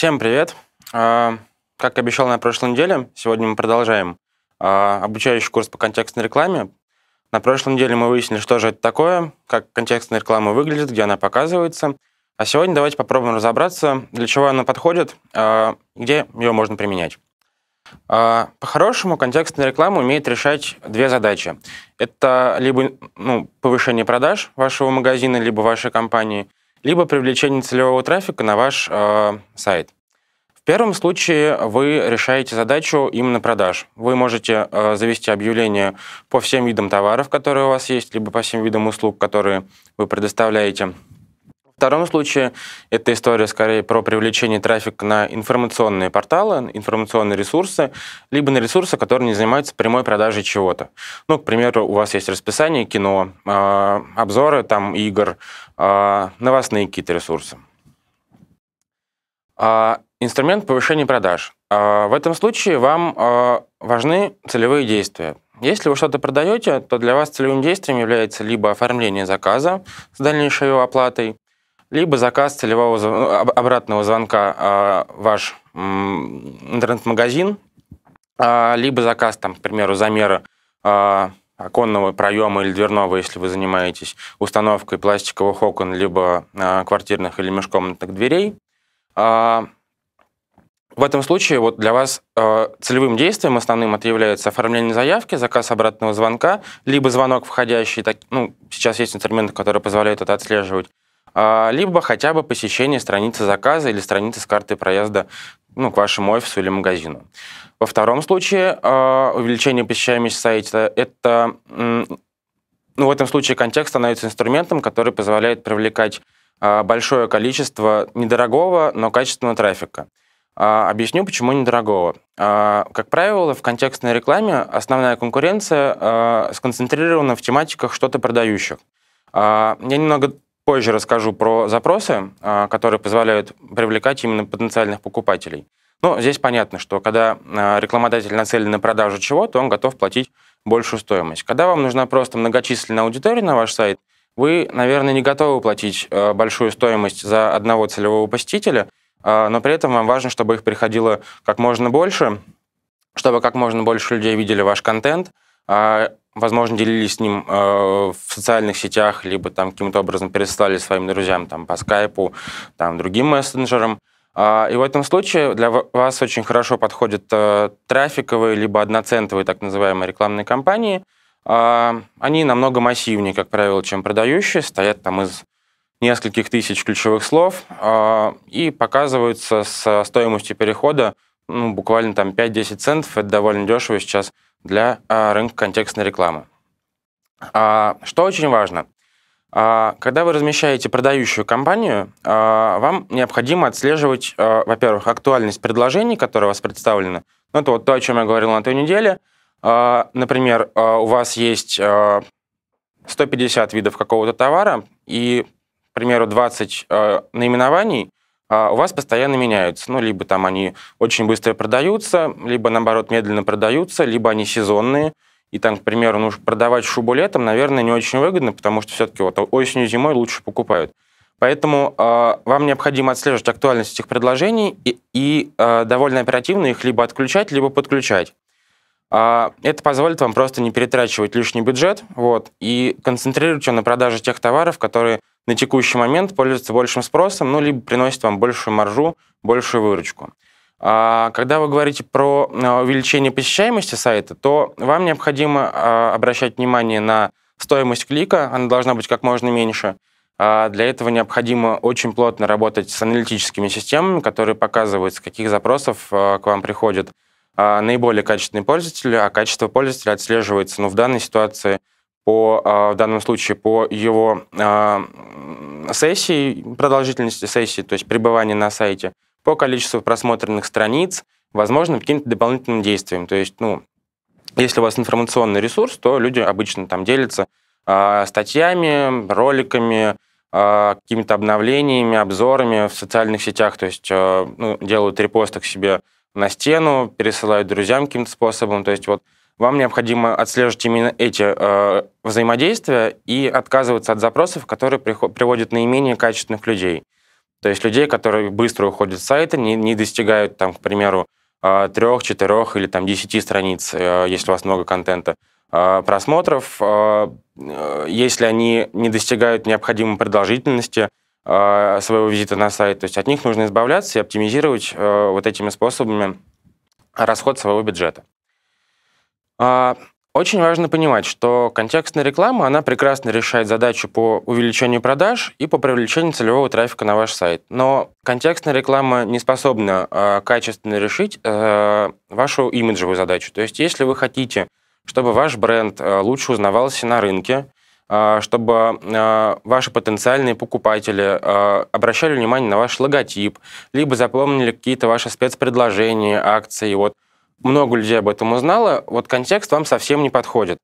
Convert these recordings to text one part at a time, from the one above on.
Всем привет. А, как обещал на прошлой неделе, сегодня мы продолжаем а, обучающий курс по контекстной рекламе. На прошлой неделе мы выяснили, что же это такое, как контекстная реклама выглядит, где она показывается. А сегодня давайте попробуем разобраться, для чего она подходит, а, где ее можно применять. По-хорошему, контекстная реклама умеет решать две задачи. Это либо ну, повышение продаж вашего магазина, либо вашей компании – либо привлечение целевого трафика на ваш э, сайт. В первом случае вы решаете задачу именно продаж. Вы можете э, завести объявление по всем видам товаров, которые у вас есть, либо по всем видам услуг, которые вы предоставляете – втором случае эта история скорее про привлечение трафика на информационные порталы, информационные ресурсы, либо на ресурсы, которые не занимаются прямой продажей чего-то. Ну, к примеру, у вас есть расписание кино, э, обзоры там игр, э, новостные какие-то ресурсы. Э, инструмент повышения продаж. Э, в этом случае вам э, важны целевые действия. Если вы что-то продаете, то для вас целевым действием является либо оформление заказа с дальнейшей его оплатой, либо заказ целевого ну, обратного звонка а, ваш интернет-магазин, а, либо заказ, там, к примеру, замера а, оконного проема или дверного, если вы занимаетесь установкой пластиковых окон, либо квартирных или межкомнатных дверей. В этом случае вот для вас э, целевым действием основным это является оформление заявки, заказ обратного звонка, либо звонок входящий. Так, ну, сейчас есть инструменты, которые позволяют это отслеживать. А, либо хотя бы посещение страницы заказа или страницы с картой проезда ну, к вашему офису или магазину. Во втором случае а, увеличение посещаемости сайта – это ну, в этом случае контекст становится инструментом, который позволяет привлекать а, большое количество недорогого, но качественного трафика. Объясню, почему недорогого. Как правило, в контекстной рекламе основная конкуренция сконцентрирована в тематиках что-то продающих. Я немного позже расскажу про запросы, а, которые позволяют привлекать именно потенциальных покупателей. Но здесь понятно, что когда а, рекламодатель нацелен на продажу чего-то, он готов платить большую стоимость. Когда вам нужна просто многочисленная аудитория на ваш сайт, вы, наверное, не готовы платить а, большую стоимость за одного целевого посетителя, но при этом вам важно, чтобы их приходило как можно больше, чтобы как можно больше людей видели ваш контент – а, возможно, делились с ним э, в социальных сетях, либо там каким-то образом переслали своим друзьям там, по скайпу, там, другим мессенджерам. А, и в этом случае для вас очень хорошо подходят э, трафиковые, либо одноцентовые так называемые рекламные кампании. А, они намного массивнее, как правило, чем продающие, стоят там из нескольких тысяч ключевых слов и показываются со стоимостью перехода ну, буквально там 5-10 центов, это довольно дешево сейчас для а, рынка контекстной рекламы. А, что очень важно, а, когда вы размещаете продающую компанию, вам необходимо отслеживать, во-первых, актуальность предложений, которые у вас представлены. Ну, это вот то, о чем я говорил на той неделе. Например, у вас есть 150 видов какого-то товара и, к примеру, 20 наименований, а у вас постоянно меняются. Ну, либо там они очень быстро продаются, либо, наоборот, медленно продаются, либо они сезонные. И там, к примеру, ну, продавать шубу летом, наверное, не очень выгодно, потому что все-таки вот осенью, зимой лучше покупают. Поэтому э, вам необходимо отслеживать актуальность этих предложений и, и э, довольно оперативно их либо отключать, либо подключать. Э, это позволит вам просто не перетрачивать лишний бюджет вот, и концентрировать его на продаже тех товаров, которые на текущий момент пользуется большим спросом, ну, либо приносит вам большую маржу, большую выручку. А, когда вы говорите про а, увеличение посещаемости сайта, то вам необходимо а, обращать внимание на стоимость клика, она должна быть как можно меньше. Для этого необходимо очень плотно работать с аналитическими системами, которые показывают, с каких запросов к вам приходят наиболее качественные пользователи, а качество пользователя отслеживается ну, в данной ситуации – по, а, в данном случае по его а, сессии, продолжительности сессии, то есть пребывания на сайте, по количеству просмотренных страниц, возможно, каким-то дополнительным действием. То есть, ну, если у вас информационный ресурс, то люди обычно там делятся а, статьями, роликами, какими-то обновлениями, обзорами в социальных сетях, то есть ну, делают репосты к себе на стену, пересылают друзьям каким-то способом. То есть вот вам необходимо отслеживать именно эти э, взаимодействия и отказываться от запросов, которые приводят наименее качественных людей. То есть людей, которые быстро уходят с сайта, не, не достигают, там, к примеру, э, трех, четырех или там десяти страниц, э, если у вас много контента, э, просмотров. Если они не достигают необходимой продолжительности своего визита на сайт, то есть от них нужно избавляться и оптимизировать вот этими способами расход своего бюджета. А, очень важно понимать, что контекстная реклама, она прекрасно решает задачу по увеличению продаж и по привлечению целевого трафика на ваш сайт. Но контекстная реклама не способна э, качественно решить э, вашу имиджевую задачу. То есть если вы хотите, чтобы ваш бренд э, лучше узнавался на рынке, э, чтобы э, ваши потенциальные покупатели э, обращали внимание на ваш логотип, либо запомнили какие-то ваши спецпредложения, акции, вот – много людей об этом узнало, вот контекст вам совсем не подходит.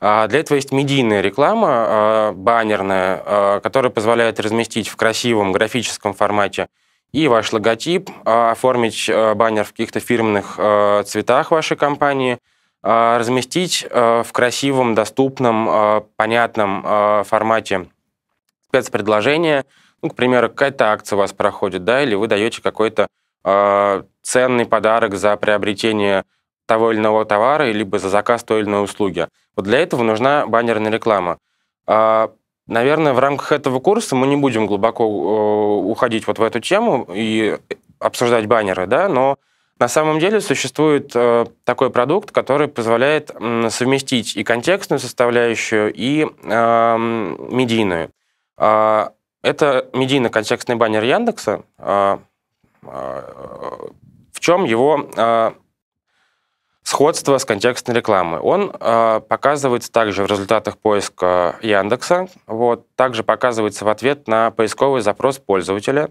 А, для этого есть медийная реклама, а, баннерная, а, которая позволяет разместить в красивом графическом формате и ваш логотип, оформить баннер в каких-то фирменных цветах вашей компании, разместить в красивом, доступном, понятном формате спецпредложение. Ну, к примеру, какая-то акция у вас проходит, да, или вы даете какой-то Э, ценный подарок за приобретение того или иного товара, либо за заказ той или иной услуги. Вот для этого нужна баннерная реклама. Э, наверное, в рамках этого курса мы не будем глубоко э, уходить вот в эту тему и обсуждать баннеры, да, но на самом деле существует такой продукт, который позволяет совместить и контекстную составляющую, и медийную. Это медийно-контекстный баннер Яндекса. В чем его а, сходство с контекстной рекламой. Он а, показывается также в результатах поиска Яндекса, вот, также показывается в ответ на поисковый запрос пользователя,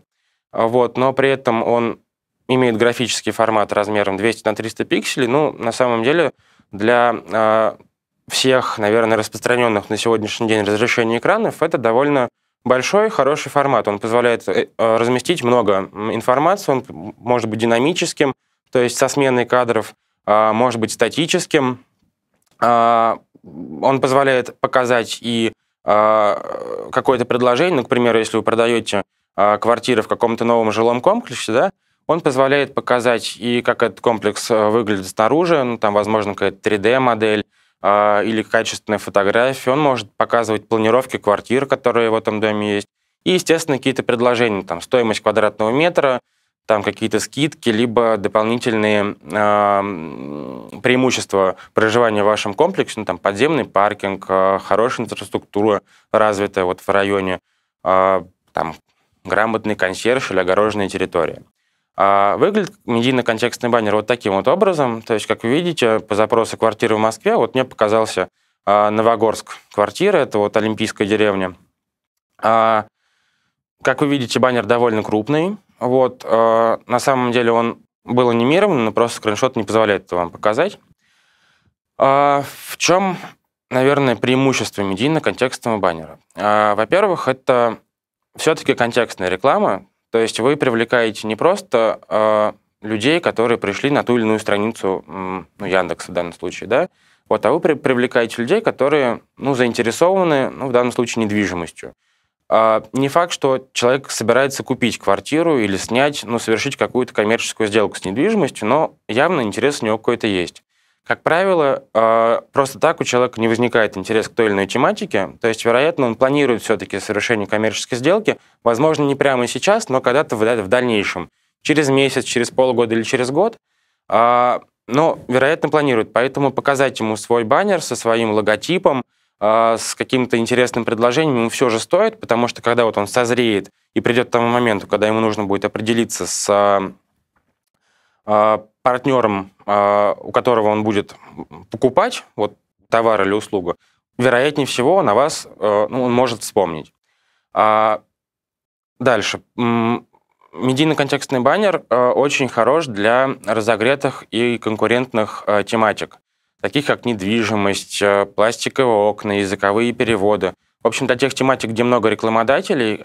вот, но при этом он имеет графический формат размером 200 на 300 пикселей. Ну, на самом деле, для а, всех, наверное, распространенных на сегодняшний день разрешений экранов это довольно большой, хороший формат. Он позволяет э, э, разместить много информации, он может быть динамическим, то есть со сменой кадров, а, может быть статическим. А, он позволяет показать и а, какое-то предложение, ну, к примеру, если вы продаете квартиры в каком-то новом жилом комплексе, да, он позволяет показать и как этот комплекс э, выглядит снаружи, ну, там, возможно, какая-то 3D-модель, а, или качественная фотография, он может показывать планировки квартир, которые в этом доме есть, и, естественно, какие-то предложения, там, стоимость квадратного метра, там какие-то скидки, либо дополнительные э, преимущества проживания в вашем комплексе, ну, там подземный паркинг, э, хорошая инфраструктура развитая вот в районе, э, там грамотный консьерж или огороженная территория. А выглядит медийно-контекстный баннер вот таким вот образом. То есть, как вы видите, по запросу квартиры в Москве, а вот мне показался а, Новогорск квартира, это вот Олимпийская деревня. А, как вы видите, баннер довольно крупный. Вот, а, на самом деле он был анимирован, но просто скриншот не позволяет это вам показать. А, в чем, наверное, преимущество медийно-контекстного баннера? А, во-первых, это все-таки контекстная реклама, то есть вы привлекаете не просто э, людей, которые пришли на ту или иную страницу ну, Яндекса в данном случае, да, вот, а вы при привлекаете людей, которые ну, заинтересованы, ну, в данном случае, недвижимостью. А, не факт, что человек собирается купить квартиру или снять, ну, совершить какую-то коммерческую сделку с недвижимостью, но явно интерес у него какой-то есть. Как правило, а, просто так у человека не возникает интерес к той или иной тематике, то есть, вероятно, он планирует все-таки совершение коммерческой сделки, возможно, не прямо сейчас, но когда-то в дальнейшем, через месяц, через полгода или через год, а, но, вероятно, планирует. Поэтому показать ему свой баннер со своим логотипом, а, с каким-то интересным предложением ему все же стоит, потому что когда вот он созреет и придет к тому моменту, когда ему нужно будет определиться с партнером, а, у которого он будет покупать вот, товар или услугу, вероятнее всего на вас э, ну, он может вспомнить. А, дальше. Медийно-контекстный баннер э, очень хорош для разогретых и конкурентных э, тематик, таких как недвижимость, пластиковые окна, языковые переводы. В общем, для тех тематик, где много рекламодателей,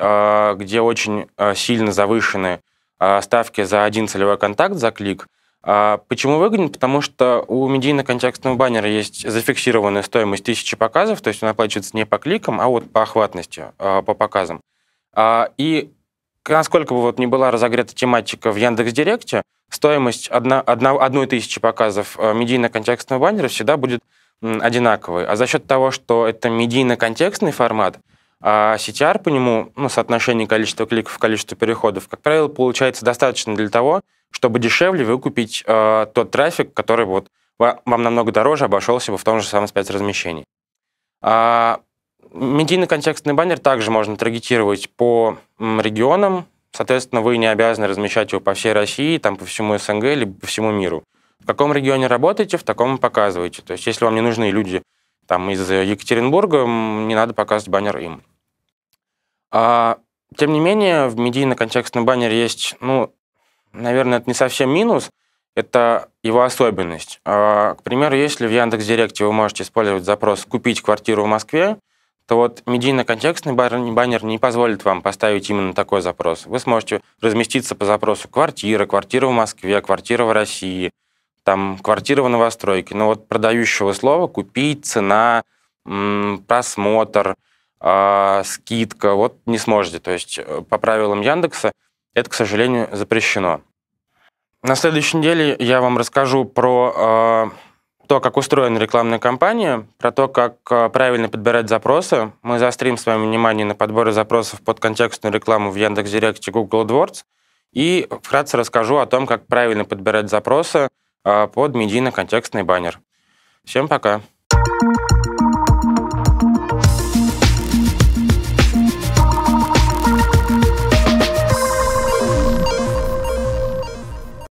где очень сильно завышены ставки за один целевой контакт, за клик – а почему выгоден? Потому что у медийно-контекстного баннера есть зафиксированная стоимость тысячи показов, то есть он оплачивается не по кликам, а вот по охватности, а, по показам. А, и насколько бы вот ни была разогрета тематика в Яндекс.Директе, стоимость одна, одна, одной тысячи показов медийно-контекстного баннера всегда будет одинаковой. А за счет того, что это медийно-контекстный формат – а CTR по нему, ну, соотношение количества кликов к количеству переходов, как правило, получается достаточно для того, чтобы дешевле выкупить э, тот трафик, который вот вам намного дороже обошелся бы в том же самом спецразмещении. А медийно-контекстный баннер также можно таргетировать по регионам, соответственно, вы не обязаны размещать его по всей России, там, по всему СНГ или по всему миру. В каком регионе работаете, в таком и показываете. То есть если вам не нужны люди там, из Екатеринбурга, не надо показывать баннер им. А, тем не менее, в медийно контекстный баннер есть, ну, наверное, это не совсем минус, это его особенность. А, к примеру, если в Яндекс.Директе вы можете использовать запрос «купить квартиру в Москве», то вот медийно-контекстный баннер не позволит вам поставить именно такой запрос. Вы сможете разместиться по запросу «квартира», «квартира в Москве», «квартира в России», там «квартира в новостройке». Но вот продающего слова «купить», «цена», «просмотр», а, скидка, вот не сможете. То есть э, по правилам Яндекса это, к сожалению, запрещено. На следующей неделе я вам расскажу про э, то, как устроена рекламная кампания, про то, как э, правильно подбирать запросы. Мы заострим с вами внимание на подборе запросов под контекстную рекламу в Яндекс.Директе Google AdWords. И вкратце расскажу о том, как правильно подбирать запросы э, под медийно-контекстный баннер. Всем пока!